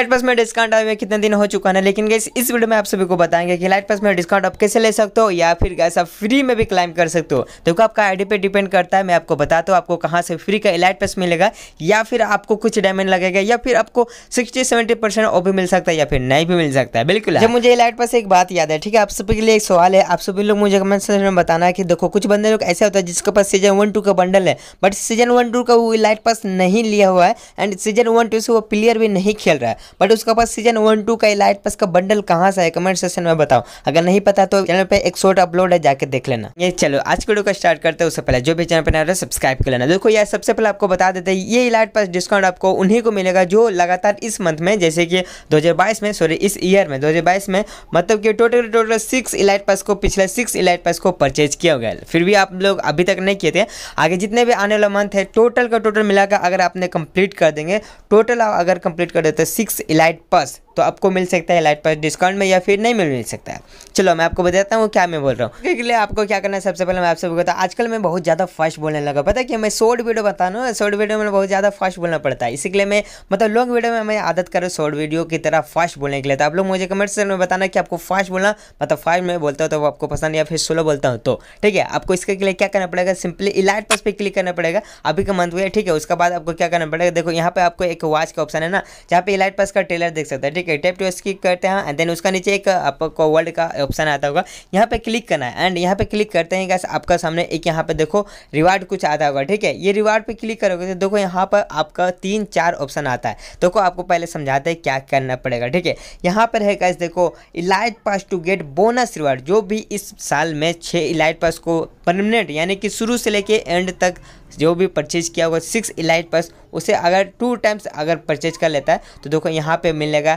light pass में discount आए हुए कितने दिन हो चुका है लेकिन गैस इस वीडियो में आप सभी को बताएंगे कि लाइट पास में डिस्काउंट आप कैसे ले सकते हो या फिर गैस आप फ्री में भी क्लाइम कर सकते हो देखो आपका आईडी पे डिपेंड करता है मैं आपको बताता हूँ आपको कहाँ से फ्री का लाइट पास मिलेगा या फिर आपको कुछ डायमंड लगेगा या फिर आपको सिक्सटी सेवेंटी परसेंट भी मिल सकता है या फिर नहीं भी मिल सकता है बिल्कुल जब मुझे लाइट पास एक बात याद है ठीक है आप सभी के लिए एक सवाल है आप सभी लोग मुझे कमेंट सेक्शन में बताना है कि देखो कुछ बंदे लोग ऐसे होता है जिसके पास सीजन वन टू का बंडल है बट सीजन वन टू का वो लाइट पास नहीं लिया हुआ है एंड सीजन वन टू से वो प्लेयर भी नहीं खेल रहा है बट उसके पास सीजन वन टू का इलाइट पास का बंडल कहाँ सा है कमेंट सेक्शन में बताओ अगर नहीं पता तो चैनल पे एक शॉर्ट अपलोड है जाके देख लेना ये चलो आज के वीडियो स्टार्ट करते हैं उससे पहले जो भी चैनल पर ना सब्सक्राइब कर लेना देखो यार सबसे पहले आपको बता देते हैं ये इलाइट पास डिस्काउंट आपको उन्हीं को मिलेगा जो लगातार इस मंथ में जैसे कि दो में सॉरी इस ईयर में दो में मतलब कि total total six elite pass को पिछले सिक्स इलाइट पास को परचेज किया गया फिर भी आप लोग अभी तक नहीं किए थे आगे जितने भी आने वाला मंथ है टोटल का टोटल मिलाकर अगर आपने कंप्लीट कर देंगे टोटल अगर कंप्लीट कर देते सिक्स इलाइट पस तो आपको मिल सकता है इलाइट पस डिस्काउंट में या फिर नहीं मिल सकता है चलो मैं आपको बताता हूँ क्या मैं बोल रहा हूँ इसके लिए आपको क्या करना है सबसे पहले मैं आपसे बताता हूँ आजकल मैं बहुत ज़्यादा फास्ट बोलने लगा पता है कि मैं शॉर्ट वीडियो बता रहा शॉर्ट वीडियो में बहुत ज़्यादा फास्ट बोलना पड़ता है इसलिए मैं मतलब लॉन्ग वीडियो में मैं आदत करूँ शॉर्ट वीडियो की तरह फास्ट बोलने के लिए तो आप लोग मुझे कमेंट सेक्शन में बताना कि आपको फास्ट बोलना मतलब फास्ट में बोलता हूँ तो आपको पसंद या फिर स्लो बोलता हूँ तो ठीक है आपको इसके लिए क्या करना पड़ेगा सिंपली इलाइट पस पर क्लिक करना पड़ेगा अभी का मंथ हुआ है ठीक है उसके बाद आपको क्या करना पड़ेगा देखो यहाँ पर आपको एक वॉच का ऑप्शन है ना जहाँ पे इलाइट पास का ट्रेलर देख सकते हैं ठीक है टैप टू स्किप करते हैं एंड देन उसका नीचे एक uh, आपको वर्ल्ड का ऑप्शन आता होगा यहाँ पे क्लिक करना है एंड यहाँ पे क्लिक करते हैं गैस आपका सामने एक यहाँ पे देखो रिवार्ड कुछ आता होगा ठीक है ये रिवार्ड पे क्लिक करोगे तो देखो यहाँ पर आपका तीन चार ऑप्शन आता है देखो तो आपको पहले समझाते हैं क्या करना पड़ेगा ठीक है यहाँ पर है गैस देखो elite pass to get bonus reward जो भी इस साल में छः इलाइट पास को परमानेंट यानी कि शुरू से लेके एंड तक जो भी परचेज किया होगा सिक्स इलाइट पर्स उसे अगर टू टाइम्स अगर परचेज कर लेता है तो देखो यहाँ पे मिलेगा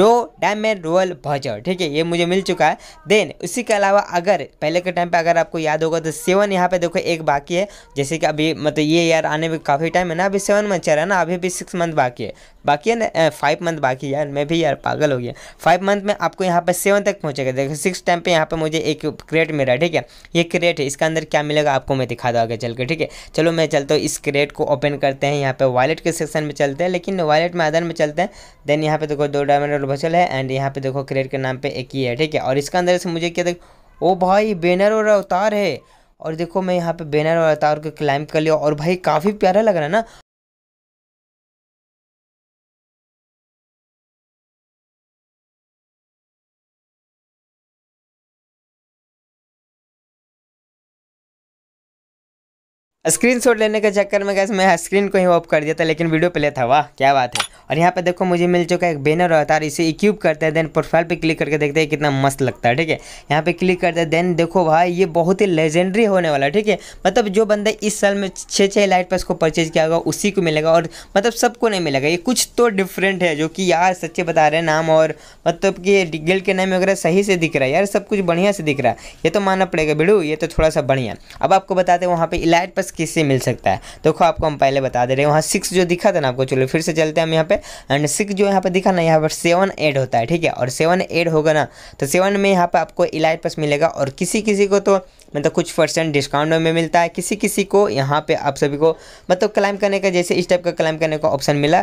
डो डायमंड रोयल भजर ठीक है ये मुझे मिल चुका है देन उसी के अलावा अगर पहले के टाइम पे अगर आपको याद होगा तो सेवन यहाँ पे देखो एक बाकी है जैसे कि अभी मतलब ये यार आने में काफ़ी टाइम है ना अभी सेवन मंथ चल रहा है ना अभी भी सिक्स मंथ बाकी है बाकी है ना फाइव मंथ बाकी यार मैं भी यार पागल हो गया फाइव मंथ में आपको यहाँ पर सेवन तक पहुँचेगा देखो सिक्स टाइम पर यहाँ पर मुझे एक क्रेट है ठीक है ये क्रेट है इसका अंदर क्या मिलेगा आपको मैं दिखा दूँ आगे चल के ठीक है चलो मैं चलता हूँ इस क्रेट को ओपन करते हैं यहाँ पे वॉलेट के सेक्शन में चलते हैं लेकिन वॉलेट में अदर में चलते हैं देन यहाँ पे देखो दो डायमंड और बचल है एंड यहाँ पे देखो क्रेट के नाम पे एक ही है ठीक है और इसका अंदर से मुझे क्या देखो ओ भाई बैनर और अवतार है और देखो मैं यहाँ पे बैनर और अवतार को क्लाइंब कर लिया और भाई काफ़ी प्यारा लग रहा है ना स्क्रीनशॉट लेने के चक्कर में गैस मैं स्क्रीन को ही ऑफ कर दिया था लेकिन वीडियो प्ले था वाह क्या बात है और यहाँ पे देखो मुझे मिल चुका है एक बैनर होता है और इसे इक्यूब करते हैं देन प्रोफाइल पे क्लिक करके देखते हैं कितना मस्त लगता है ठीक है यहाँ पे क्लिक करते हैं देन देखो भाई ये बहुत ही लेजेंडरी होने वाला है ठीक है मतलब जो बंदा इस साल में छः छः लाइट पर इसको परचेज किया होगा उसी को मिलेगा और मतलब सबको नहीं मिलेगा ये कुछ तो डिफरेंट है जो कि यार सच्चे बता रहे हैं नाम और मतलब कि गिल के नाम वगैरह सही से दिख रहा है यार सब कुछ बढ़िया से दिख रहा है ये तो मानना पड़ेगा वीडियो ये तो थोड़ा सा बढ़िया अब आपको बताते हैं वहाँ पर इलाइट पास किससे मिल सकता है देखो आपको हम पहले बता दे रहे हैं वहाँ सिक्स जो दिखा था ना आपको चलो फिर से चलते हैं हम यहाँ पे एंड सिक्स जो यहाँ पे दिखा ना यहाँ पर सेवन एड होता है ठीक है और सेवन एड होगा ना तो सेवन में यहाँ पर आपको इलाइट प्लस मिलेगा और किसी किसी को तो मतलब कुछ परसेंट डिस्काउंट में मिलता है किसी किसी को यहाँ पे आप सभी को मतलब क्लाइम करने का जैसे इस टाइप का क्लाइम करने का ऑप्शन मिला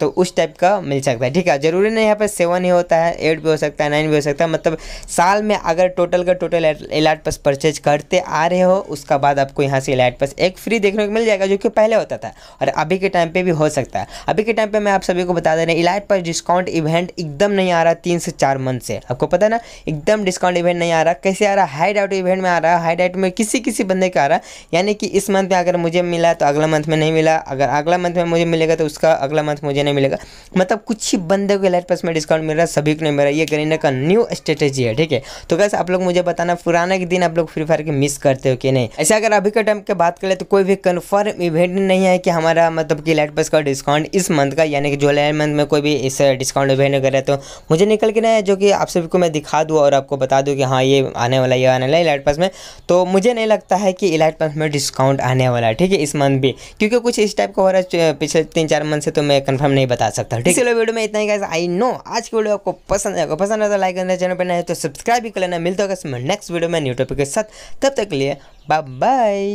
तो उस टाइप का मिल सकता है ठीक है ज़रूरी नहीं यहाँ पर सेवन ही होता है एट भी हो सकता है नाइन भी हो सकता है मतलब साल में अगर टोटल का टोटल एलाइट पास परचेज करते आ रहे हो उसका बाद आपको यहाँ से एलाइट पास एक फ्री देखने को मिल जाएगा जो कि पहले होता था और अभी के टाइम पर भी हो सकता है अभी के टाइम पर मैं आप सभी को बता दे रहा इलाइट पास डिस्काउंट इवेंट एकदम नहीं आ रहा तीन से चार मंथ से आपको पता ना एकदम डिस्काउंट इवेंट नहीं आ रहा कैसे आ रहा हाइड आउट इवेंट में आ रहा हाई डाइट में किसी किसी बंदे का आ रहा है यानी कि इस मंथ में अगर मुझे मिला तो अगला मंथ में नहीं मिला अगर अगला मंथ में मुझे मिलेगा तो उसका अगला मंथ मुझे नहीं मिलेगा मतलब कुछ ही बंदे को लाइट पास में डिस्काउंट मिल रहा है सभी को नहीं मिल रहा ये करीना का न्यू स्ट्रेटेजी है ठीक है तो कैसे आप लोग मुझे बताना पुराने के दिन आप लोग फ्री फायर के मिस करते हो कि नहीं ऐसे अगर अभी के टाइम की बात करें तो कोई भी कन्फर्म इवेंट नहीं है कि हमारा मतलब कि लाइट पास का डिस्काउंट इस मंथ का यानी कि जुलाई मंथ में कोई भी इस डिस्काउंट इवेंट कर रहा तो मुझे निकल के ना है जो कि आप सभी को मैं दिखा दूँ और आपको बता दूँ कि हाँ ये आने वाला ये आने वाला है एलर्ट प्लस में तो मुझे नहीं लगता है कि इलाइट पंप में डिस्काउंट आने वाला है ठीक है इस मंथ भी क्योंकि कुछ इस टाइप का हो रहा है पिछले तीन चार मंथ से तो मैं कंफर्म नहीं बता सकता ठीक है वीडियो में इतना ही आई नो आज की वीडियो आपको पसंद आएगा पसंद आए तो लाइक करना चैनल पर नहीं तो सब्सक्राइब भी कर लेना मिलता होगा नेक्स्ट वीडियो में न्यू टॉपिक के साथ तब तक लिए बाय बाय